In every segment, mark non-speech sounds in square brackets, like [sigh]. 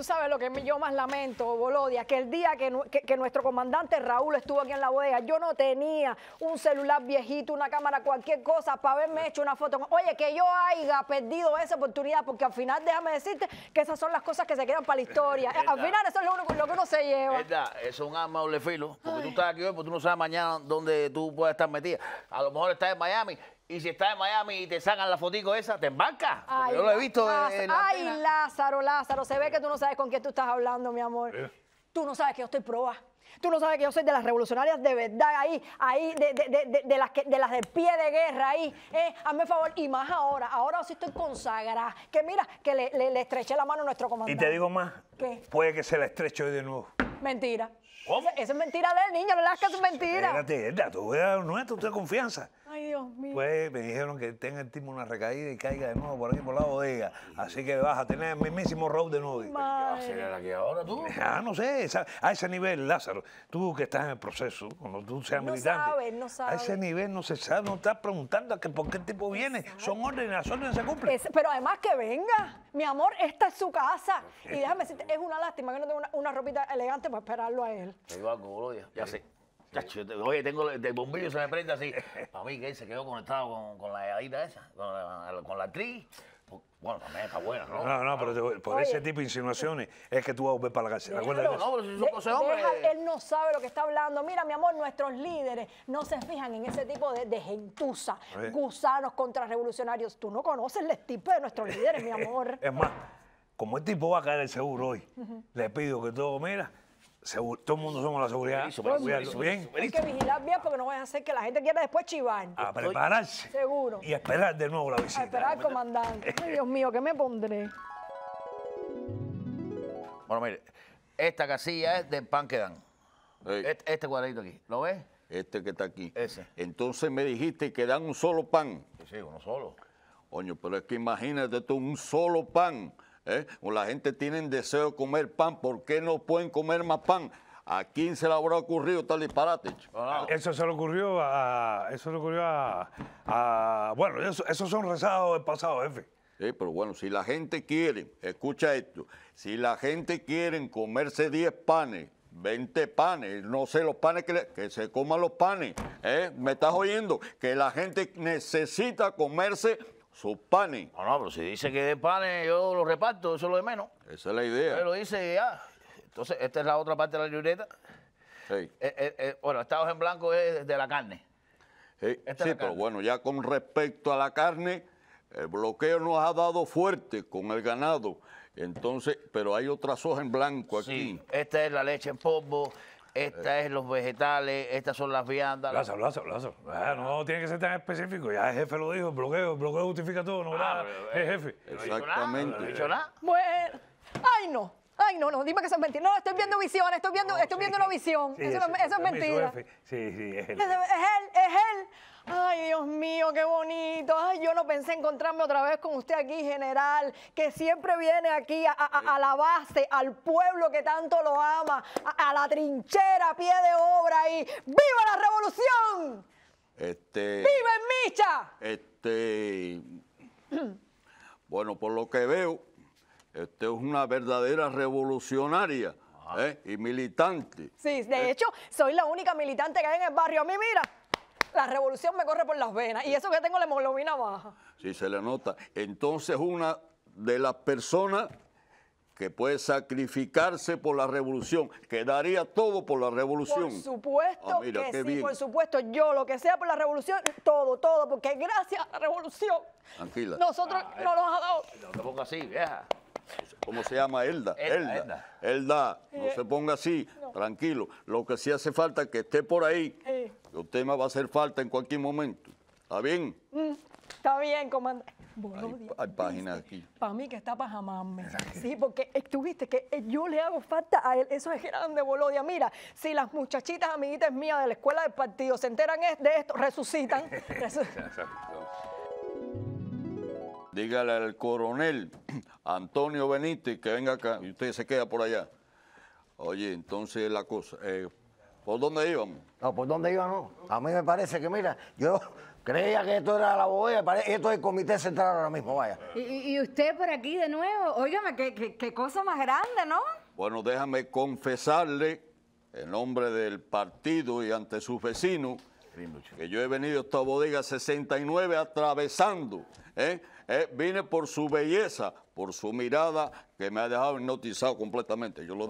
tú sabes lo que yo más lamento, Bolodia, que el día que, nuestro comandante Raúl estuvo aquí en la bodega, yo no tenía un celular viejito, una cámara, cualquier cosa para haberme hecho una foto. Oye, que yo haya perdido esa oportunidad, porque al final déjame decirte que esas son las cosas que se quedan para la historia. al final eso es lo, único, lo que uno se lleva. Es Verdad, eso es un arma doble filo, porque tú estás aquí hoy, porque tú no sabes mañana dónde tú puedes estar metida. A lo mejor estás en Miami y si estás en Miami y te sacan la fotico esa, te embarcas. yo lo he visto. Lázaro, ay, Lázaro, Lázaro, se ve que tú no sabes con quién tú estás hablando, mi amor. Eh. Tú no sabes que yo estoy proa. Tú no sabes que yo soy de las revolucionarias de verdad ahí, ahí, de, de, de, de las, que, de las del pie de guerra ahí. Eh, hazme favor, y más ahora, ahora sí estoy consagrada. Que mira, que le, le, estreché la mano a nuestro comandante. Y te digo más, ¿Qué? puede que se la estreche hoy de nuevo. Mentira. ¿Cómo? Esa, es mentira del niño, no le hagas que es mentira. Espérate, tú, no es tu confianza. Ay, pues me dijeron que tenga el timo una recaída y caiga de nuevo por aquí por la bodega. Así que vas a tener el mismísimo road de nuevo. ¿Qué a aquí ahora tú? Ah, no sé, a ese nivel, Lázaro, tú que estás en el proceso, cuando tú seas no A ese nivel no se sabe, no estás preguntando por qué tipo viene. Son órdenes, las órdenes se cumplen. pero además que venga, mi amor, esta es su casa. Y déjame decirte, es una lástima que no tenga una, ropita elegante para esperarlo a él. ya, ya sé oye, tengo el bombillo se me prende así. [laughs] Para mí que se quedó conectado con, la heladita esa, con la, actriz. Pues, bueno, también está buena, ¿no? No, no, pero por ese tipo de insinuaciones es que tú vas a volver para la cárcel. Déjalo, no, pero si son él no sabe lo que está hablando. Mira, mi amor, nuestros líderes no se fijan en ese tipo de, de gentuza, Oye. gusanos contrarrevolucionarios. Tú no conoces el tipo de nuestros líderes, mi amor. es más, como el tipo va a caer el seguro hoy, le pido que todo, mira, todo el mundo somos la seguridad. Sí, muy bien. Hay que vigilar bien porque no voy a hacer que la gente quiera después chivar. A prepararse. Seguro. Y esperar de nuevo la visita. A esperar comandante. [laughs] Dios mío, ¿qué me pondré? Bueno, mire, esta casilla es del pan que dan. Este, este, cuadradito aquí, ¿lo ves? Este que está aquí. Ese. Entonces me dijiste que dan un solo pan. Sí, uno solo. Coño, pero es que imagínate tú un solo pan ¿eh? la gente tiene deseo de comer pan, ¿por qué no pueden comer más pan? ¿A quién se le habrá ocurrido tal disparate? Eso se le ocurrió a. Eso le ocurrió a. bueno, esos son rezados del pasado, jefe. Sí, pero bueno, si la gente quiere, escucha esto, si la gente quiere comerse 10 panes, 20 panes, no sé los panes que, se coman los panes, ¿eh? ¿Me estás oyendo? Que la gente necesita comerse sus panes. No, no, pero si dice que de panes yo lo reparto, eso es lo de menos. Esa es la idea. Lo dice ya. Ah, entonces, esta es la otra parte de la libreta. Sí. Eh, eh, eh hoja en blanco es de la carne. Sí, pero bueno, ya con respecto a la carne, el bloqueo nos ha dado fuerte con el ganado. Entonces, pero hay otras hojas en blanco aquí. esta es la leche en polvo, esta es los vegetales, estas son las viandas. Lázaro, Lázaro, Lázaro. Ah, no tiene que ser tan específico. Ya el jefe lo dijo, el bloqueo, bloqueo justifica todo, no ah, nada. el eh, jefe. Exactamente. No dicho nada. Bueno. Ay, no ay, no, no, dime que eso es mentira. No, estoy viendo visión, estoy viendo, estoy viendo una visión. eso, es, mentira. Sí, sí, es él. Es, él, es él. Ay, Dios mío, qué bonito. Ay, yo no pensé encontrarme otra vez con usted aquí, general, que siempre viene aquí a, la base, al pueblo que tanto lo ama, a, la trinchera, a pie de obra y ¡viva la revolución! Este, ¡Viva el Micha! Este, [clears throat] bueno, por lo que veo, este es una verdadera revolucionaria. Ah. ¿eh? Y militante. Sí, de eh. hecho, soy la única militante que hay en el barrio. A mí, mira, la revolución me corre por las venas. Y eso que tengo la hemoglobina baja. Sí, se le nota. Entonces, una de las personas que puede sacrificarse por la revolución, que daría todo por la revolución. Por supuesto ah, que sí, por supuesto, yo lo que sea por la revolución, todo, todo, porque gracias a la revolución, Tranquila. nosotros ah, no nos ha dado. No te pongas así, vieja. ¿Cómo se llama? Elda. Elda. Elda, no eh, se ponga así, tranquilo. Lo que sí hace falta es que esté por ahí. El tema va a hacer falta en cualquier momento. ¿Está bien? Mm, está bien, comandante. Hay, hay, páginas aquí. Para mí que está para jamarme. Sí, porque estuviste que eh, yo le hago falta a él. Eso es grande, Bolodia. Mira, si las muchachitas amiguitas mías de la escuela del partido se enteran de esto, resucitan. [laughs] dígale al coronel [clears throat] Antonio Benítez que venga acá y usted se queda por allá. Oye, entonces la cosa, eh, ¿por dónde íbamos? No, ¿por dónde íbamos? No. A mí me parece que, mira, yo [laughs] creía que esto era la bodega, esto es el Comité Central ahora mismo, vaya. ¿Y, usted por aquí de nuevo? Óigame, qué, qué cosa más grande, ¿no? Bueno, déjame confesarle en nombre del partido y ante sus vecinos que yo he venido a esta bodega 69 atravesando. ¿eh? ¿eh? vine por su belleza, por su mirada, que me ha dejado hipnotizado completamente. Yo lo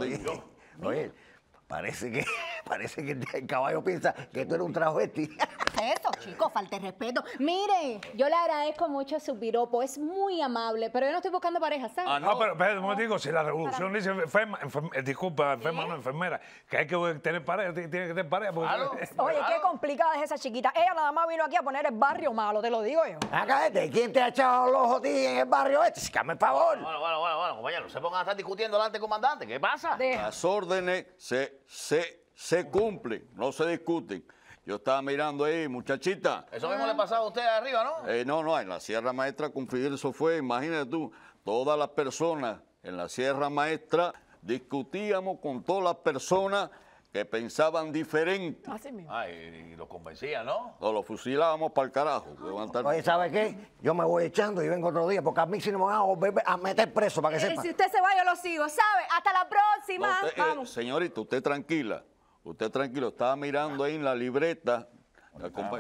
parece que, [laughs] parece que el caballo piensa que tú eres un travesti. [laughs] eso, chicos, falte respeto. Mire, yo le agradezco mucho su piropo, es muy amable, pero yo no estoy buscando pareja, ¿sabes? Ah, no, pero, pero te digo, si la revolución dice enferma, eh, disculpa, enferma, no enfermera, que hay que tener pareja, tiene que tener pareja. Porque... [laughs] Oye, qué complicada es esa chiquita. Ella nada más vino aquí a poner el barrio malo, te lo digo yo. Acá, ¿quién te ha echado los ojos en el barrio este? Si, Came el favor. Bueno, bueno, bueno, bueno, compañero, se pongan a estar discutiendo delante comandante, ¿qué pasa? Las órdenes se, se, se cumplen, no se discuten. Yo estaba mirando ahí, muchachita. Eso mismo le pasaba a usted arriba, ¿no? Eh, no, no, en la Sierra Maestra con eso fue, imagínate tú, todas las personas en la Sierra Maestra discutíamos con todas las personas que pensaban diferente. Así mismo. Ah, y, lo convencía, ¿no? No, lo fusilábamos para el carajo. Oye, ¿sabe qué? Yo me voy echando y vengo otro día, porque a mí si no me van a meter preso, para que eh, se Si usted se va, yo lo sigo, ¿sabe? Hasta la próxima. Eh, Vamos. señorita, usted tranquila. Usted tranquilo, estaba mirando ahí en la libreta,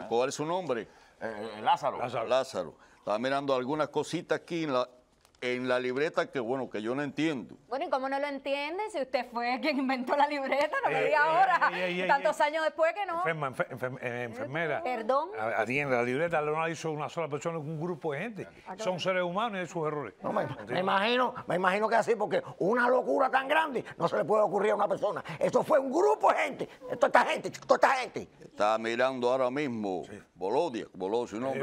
¿cuál es su nombre? Eh, eh, Lázaro. Lázaro. Lázaro. Estaba mirando algunas cositas aquí en la, en la libreta que, bueno, que yo no entiendo. Bueno, ¿y cómo no lo entiende? Si usted fue quien inventó la libreta, no me eh, diga eh, ahora, eh, tantos años después que no. Enferma, enfermera. Perdón. A, en la libreta no la hizo una sola persona, un grupo de gente. Son seres humanos y sus errores. me, imagino, me imagino que así, porque una locura tan grande no se le puede ocurrir a una persona. Esto fue un grupo de gente. Toda esta gente, toda esta gente. Está mirando ahora mismo sí. Bolodia, Bolodia, su nombre.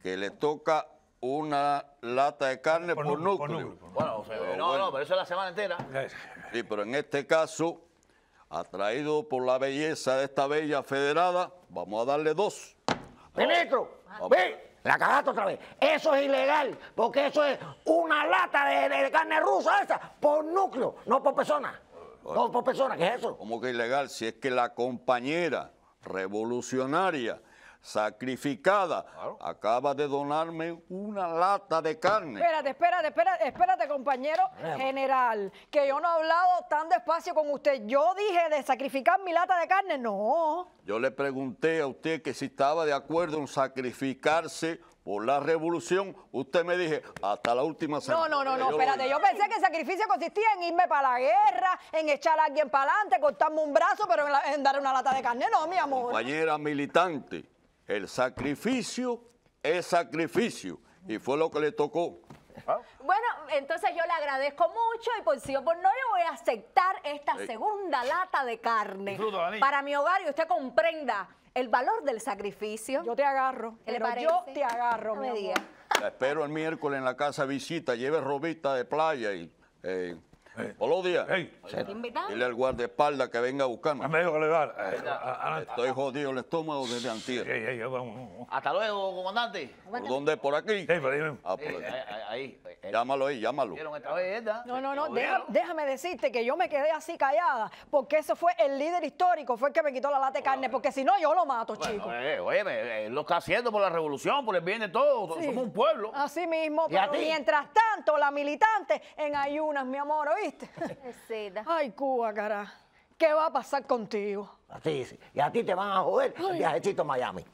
Que le toca una lata de carne por, núcleo. bueno, pero no, no, pero eso es la semana entera. Sí, pero en este caso, atraído por la belleza de esta bella federada, vamos a darle dos. ¡Ministro! La cagaste otra vez. Eso es ilegal, porque eso es una lata de, carne rusa esa, por núcleo, no por persona. por persona, ¿qué es eso? ¿Cómo que ilegal? Si es que la compañera revolucionaria sacrificada. Acaba de donarme una lata de carne. Espérate, espérate, espérate, espérate, compañero pues. general, que yo no he hablado tan despacio con usted. Yo dije de sacrificar mi lata de carne, no. Yo le pregunté a usted que si estaba de acuerdo en sacrificarse por la revolución, usted me dije, hasta la última semana. No, no, no, no, espérate, yo pensé que el sacrificio consistía en irme para la guerra, en echar a alguien para adelante, cortarme un brazo, pero en, en dar una lata de carne, no, mi amor. Compañera militante, el sacrificio es sacrificio. Y fue lo que le tocó. Ah. Bueno, entonces yo le agradezco mucho y por si yo por pues, no le voy a aceptar esta eh. segunda lata de carne para mi hogar y usted comprenda el valor del sacrificio. Yo te agarro, pero yo te agarro, no mi espero el miércoles en la casa visita, lleve robita de playa y... Eh, hola Buenos Dile al guardaespaldas que venga a buscarme. Me Estoy jodido el estómago desde antier. Hasta luego, comandante. ¿Por dónde? ¿Por aquí? Llámalo ahí, llámalo. No, no, no. Déjame, decirte que yo me quedé así callada porque ese fue el líder histórico, fue el que me quitó la lata de carne, eh. porque si no yo lo mato, chico. oye, eh, eh, lo está haciendo por la revolución, por el bien de todos. Somos un pueblo. Así mismo. pero mientras tanto, la militante en ayunas, mi amor, viste? [laughs] Ay, Cuba, cara. ¿Qué va a pasar contigo? Así, sí. Y a ti te van a joder el viajecito a Miami.